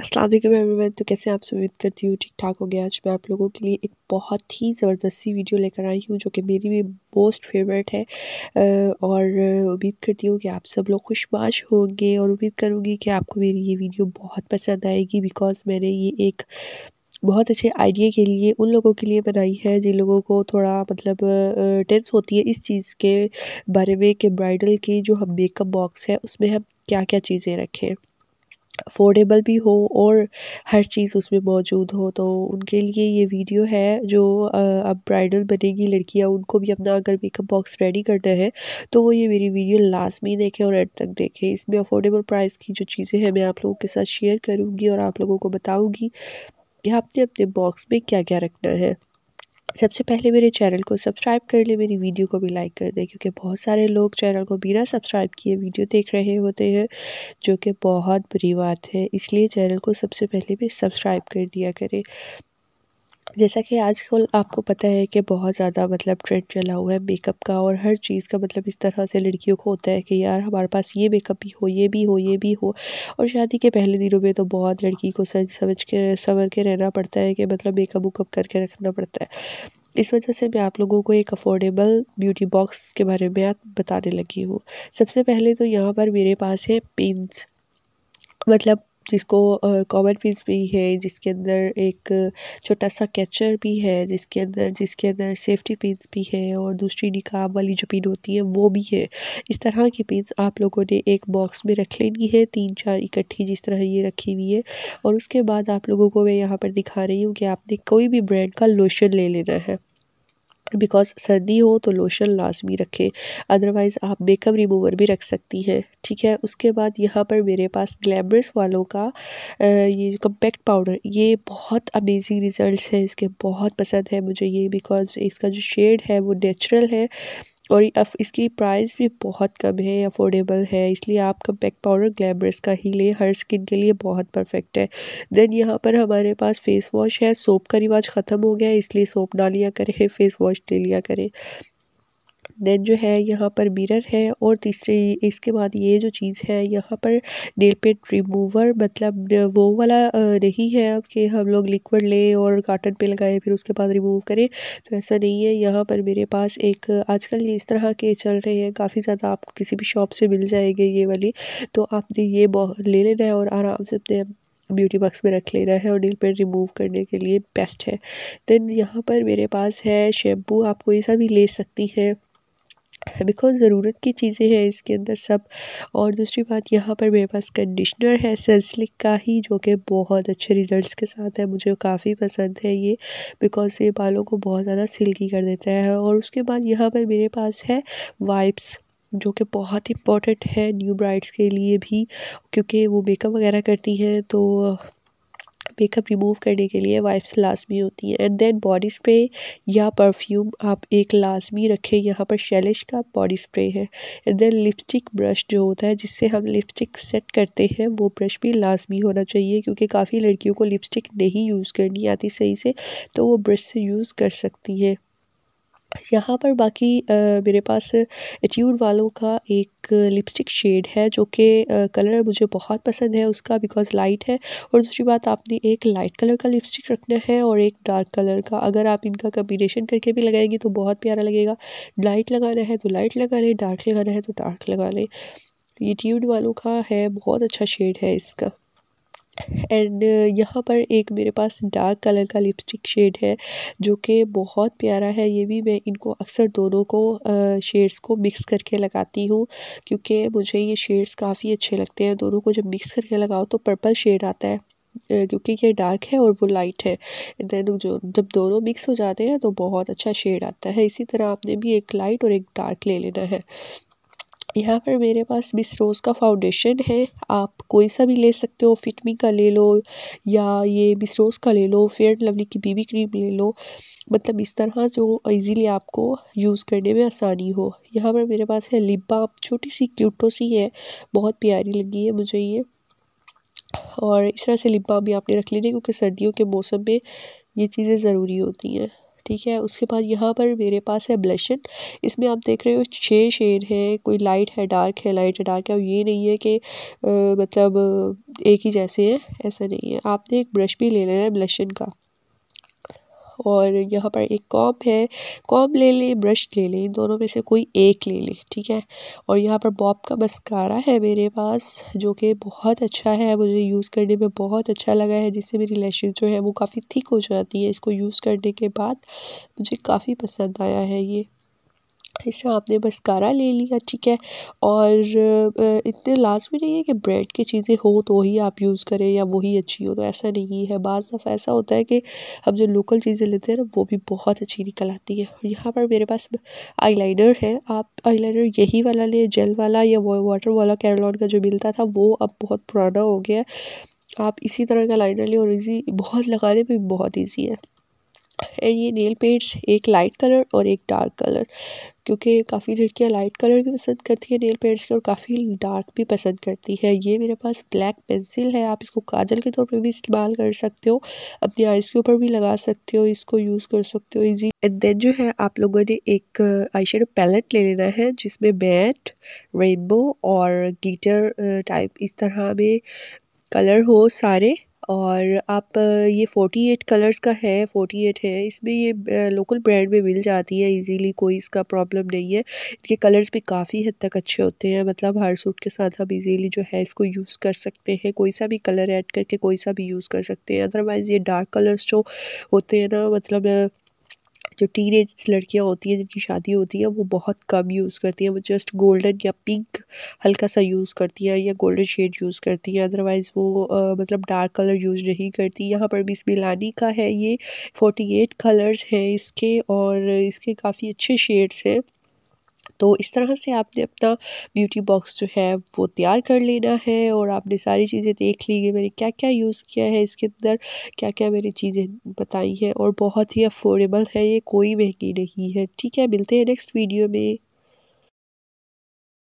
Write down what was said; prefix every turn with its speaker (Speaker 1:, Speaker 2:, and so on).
Speaker 1: अस्सलाम वालेकुम तो कैसे आप उम्मीद करती हूँ ठीक ठाक हो गया आज मैं आप लोगों के लिए एक बहुत ही ज़बरदस्ती वीडियो लेकर आई हूँ जो कि मेरी भी मोस्ट फेवरेट है और उम्मीद करती हूँ कि आप सब लोग खुशबाश होंगे और उम्मीद करूँगी कि आपको मेरी ये वीडियो बहुत पसंद आएगी बिकॉज़ मैंने ये एक बहुत अच्छे आइडिया के लिए उन लोगों के लिए बनाई है जिन लोगों को थोड़ा मतलब टेंस होती है इस चीज़ के बारे में कि ब्राइडल की जो हम मेकअप बॉक्स है उसमें हम क्या क्या चीज़ें रखें अफोर्डेबल भी हो और हर चीज़ उसमें मौजूद हो तो उनके लिए ये वीडियो है जो अब ब्राइडल बनेगी लड़कियाँ उनको भी अपना अगर मेकअप बॉक्स रेडी करना है तो वो ये मेरी वीडियो लास्ट में देखें और एंड तक देखें इसमें अफोर्डेबल प्राइस की जो चीज़ें हैं मैं आप लोगों के साथ शेयर करूँगी और आप लोगों को बताऊँगी कि आपने अपने बॉक्स में क्या क्या रखना है सबसे पहले मेरे चैनल को सब्सक्राइब कर ले मेरी वीडियो को भी लाइक कर दें क्योंकि बहुत सारे लोग चैनल को बिना सब्सक्राइब किए वीडियो देख रहे होते हैं जो कि बहुत बुरी बात है इसलिए चैनल को सबसे पहले भी सब्सक्राइब कर दिया करें जैसा कि आजकल आपको पता है कि बहुत ज़्यादा मतलब ट्रेंड चला हुआ है मेकअप का और हर चीज़ का मतलब इस तरह से लड़कियों को होता है कि यार हमारे पास ये मेकअप भी हो ये भी हो ये भी हो और शादी के पहले दिनों में तो बहुत लड़की को समझ के संवर के रहना पड़ता है कि मतलब मेकअप वेकअप करके रखना पड़ता है इस वजह से मैं आप लोगों को एक अफोर्डेबल ब्यूटी बॉक्स के बारे में बताने लगी हूँ सबसे पहले तो यहाँ पर मेरे पास है पिंस मतलब जिसको कॉमन पीस भी है जिसके अंदर एक छोटा सा कैचर भी है जिसके अंदर जिसके अंदर सेफ्टी पिंस भी है और दूसरी निकाब वाली जो पिन होती है वो भी है इस तरह की पिंस आप लोगों ने एक बॉक्स में रख लेनी है तीन चार इकट्ठी जिस तरह ये रखी हुई है और उसके बाद आप लोगों को मैं यहाँ पर दिखा रही हूँ कि आपने कोई भी ब्रांड का लोशन ले लेना है बिकॉज़ सर्दी हो तो लोशन लाजमी रखें अदरवाइज़ आप मेकअप रिमूवर भी रख सकती हैं ठीक है उसके बाद यहाँ पर मेरे पास ग्लैमरस वालों का ये कम्पैक्ट पाउडर ये बहुत अमेजिंग रिज़ल्ट है इसके बहुत पसंद है मुझे ये बिकॉज़ इसका जो शेड है वो नेचुरल है और इसकी प्राइस भी बहुत कम है अफोर्डेबल है इसलिए आप कम्पैक्ट पाउडर ग्लैमरस का ही लें हर स्किन के लिए बहुत परफेक्ट है देन यहाँ पर हमारे पास फेस वॉश है सोप का रिवाज ख़त्म हो गया है इसलिए सोप ना लिया करें फेस वॉश ले लिया करें देन जो है यहाँ पर मिरर है और तीसरे इसके बाद ये जो चीज़ है यहाँ पर नेल पेंट रिमूवर मतलब वो वाला नहीं है अब कि हम लोग लिक्विड लें और काटन पे लगाए फिर उसके बाद रिमूव करें तो ऐसा नहीं है यहाँ पर मेरे पास एक आजकल ये इस तरह के चल रहे हैं काफ़ी ज़्यादा आपको किसी भी शॉप से मिल जाएंगे ये वाली तो आपने ये ले लेना है और आराम से अपने ब्यूटी बॉक्स में रख लेना है और नील पेंट रिमूव करने के लिए बेस्ट है देन यहाँ पर मेरे पास है शैम्पू आप कोई सा भी ले सकती हैं बिकॉज़ ज़रूरत की चीज़ें हैं इसके अंदर सब और दूसरी बात यहाँ पर मेरे पास कंडीशनर है सेंसलिक का ही जो कि बहुत अच्छे रिज़ल्ट्स के साथ है मुझे काफ़ी पसंद है ये बिकॉज़ ये बालों को बहुत ज़्यादा सिल्की कर देता है और उसके बाद यहाँ पर मेरे पास है वाइप्स जो कि बहुत इंपॉर्टेंट है न्यू ब्राइड्स के लिए भी क्योंकि वो मेकअप वगैरह करती हैं तो मेकअप रिमूव करने के लिए वाइप्स लाजमी होती हैं एंड देन बॉडी स्प्रे या परफ्यूम आप एक लाजमी रखें यहाँ पर शैलिश का बॉडी स्प्रे है एंड देन लिपस्टिक ब्रश जो होता है जिससे हम लिपस्टिक सेट करते हैं वो ब्रश भी लाजमी होना चाहिए क्योंकि काफ़ी लड़कियों को लिपस्टिक नहीं यूज़ करनी आती सही से तो वो ब्रश से यूज़ कर सकती हैं यहाँ पर बाकी मेरे पास एट्यूड वालों का एक लिपस्टिक शेड है जो कि कलर मुझे बहुत पसंद है उसका बिकॉज़ लाइट है और दूसरी बात आपने एक लाइट कलर का लिपस्टिक रखना है और एक डार्क कलर का अगर आप इनका कम्बिनेशन करके भी लगाएंगे तो बहुत प्यारा लगेगा लाइट लगाना है तो लाइट लगा लें डार्क लगाना है तो डार्क लगा लें ये ट्यूड वालों का है बहुत अच्छा शेड है इसका एंड uh, यहाँ पर एक मेरे पास डार्क कलर का लिपस्टिक शेड है जो कि बहुत प्यारा है ये भी मैं इनको अक्सर दोनों को शेड्स को मिक्स करके लगाती हूँ क्योंकि मुझे ये शेड्स काफ़ी अच्छे लगते हैं दोनों को जब मिक्स करके लगाओ तो पर्पल शेड आता है क्योंकि ये डार्क है और वो लाइट है देन जो जब दोनों मिक्स हो जाते हैं तो बहुत अच्छा शेड आता है इसी तरह आपने भी एक लाइट और एक डार्क ले लेना है यहाँ पर मेरे पास मिस रोज़ का फाउंडेशन है आप कोई सा भी ले सकते हो फिटमी का ले लो या ये बिसरोस का ले लो फेयर लवली की बीबी क्रीम ले लो मतलब इस तरह जो इजीली आपको यूज़ करने में आसानी हो यहाँ पर मेरे पास है लिबा छोटी सी क्यूटो सी है बहुत प्यारी लगी है मुझे ये और इस तरह से लिबा भी आपने रख लेने क्योंकि सर्दियों के मौसम में ये चीज़ें ज़रूरी होती हैं ठीक है उसके बाद यहाँ पर मेरे पास है ब्लशन इसमें आप देख रहे हो छः शेड है कोई लाइट है डार्क है लाइट है डार्क है और ये नहीं है कि मतलब एक ही जैसे हैं ऐसा नहीं है आपने एक ब्रश भी ले लेना है ब्लशन का और यहाँ पर एक कॉम है कॉम ले लें ब्रश ले लें इन दोनों में से कोई एक ले लें ठीक है और यहाँ पर बॉब का मस्कारा है मेरे पास जो कि बहुत अच्छा है मुझे यूज़ करने में बहुत अच्छा लगा है जिससे मेरी लैशेज जो है वो काफ़ी थिक हो जाती है इसको यूज़ करने के बाद मुझे काफ़ी पसंद आया है ये जैसे आपने बस कारा ले लिया ठीक है और इतने लाजमी नहीं है कि ब्रेड की चीज़ें हो तो ही आप यूज़ करें या वही अच्छी हो तो ऐसा नहीं है बाज़ दफ़ा ऐसा होता है कि हम जो लोकल चीज़ें लेते हैं ना वो भी बहुत अच्छी निकल आती है यहाँ पर मेरे पास लाइनर है आप लाइनर यही वाला लें जेल वाला या वाटर वाला कैरलॉन का जो मिलता था वो अब बहुत पुराना हो गया आप इसी तरह का लाइनर लें और इजी बहुत लगाने में बहुत ईजी है एंड ये नेल पेंट्स एक लाइट कलर और एक डार्क कलर क्योंकि काफ़ी लड़कियाँ लाइट कलर भी पसंद करती है नेल पेंट्स के और काफ़ी डार्क भी पसंद करती है ये मेरे पास ब्लैक पेंसिल है आप इसको काजल के तौर पे भी इस्तेमाल कर सकते हो अपनी आइज़ के ऊपर भी लगा सकते हो इसको यूज़ कर सकते हो इजी एंड देन जो है आप लोगों ने एक आई पैलेट ले लेना है जिसमें मैट रेनबो और गीटर टाइप इस तरह में कलर हो सारे और आप ये फ़ोर्टी एट कलर्स का है फ़ोर्टी एट है इसमें ये लोकल ब्रांड में मिल जाती है इजीली कोई इसका प्रॉब्लम नहीं है इनके कलर्स भी काफ़ी हद तक अच्छे होते हैं मतलब हर सूट के साथ हम इजीली जो है इसको यूज़ कर सकते हैं कोई सा भी कलर ऐड करके कोई सा भी यूज़ कर सकते हैं अदरवाइज़ ये डार्क कलर्स जो होते हैं ना मतलब जो टीन एज लड़कियाँ होती हैं जिनकी शादी होती है वो बहुत कम यूज़ करती हैं वो जस्ट गोल्डन या पिंक हल्का सा यूज़ करती हैं या गोल्डन शेड यूज़ करती हैं अदरवाइज़ वो आ, मतलब डार्क कलर यूज़ नहीं करती यहाँ पर भी मिलानी का है ये फोर्टी एट कलर्स हैं इसके और इसके काफ़ी अच्छे शेड्स हैं तो इस तरह से आपने अपना ब्यूटी बॉक्स जो है वो तैयार कर लेना है और आपने सारी चीज़ें देख ली है मैंने क्या क्या यूज़ किया है इसके अंदर क्या क्या मैंने चीज़ें बताई हैं और बहुत ही अफोर्डेबल है ये कोई महंगी नहीं है ठीक है मिलते हैं नेक्स्ट वीडियो में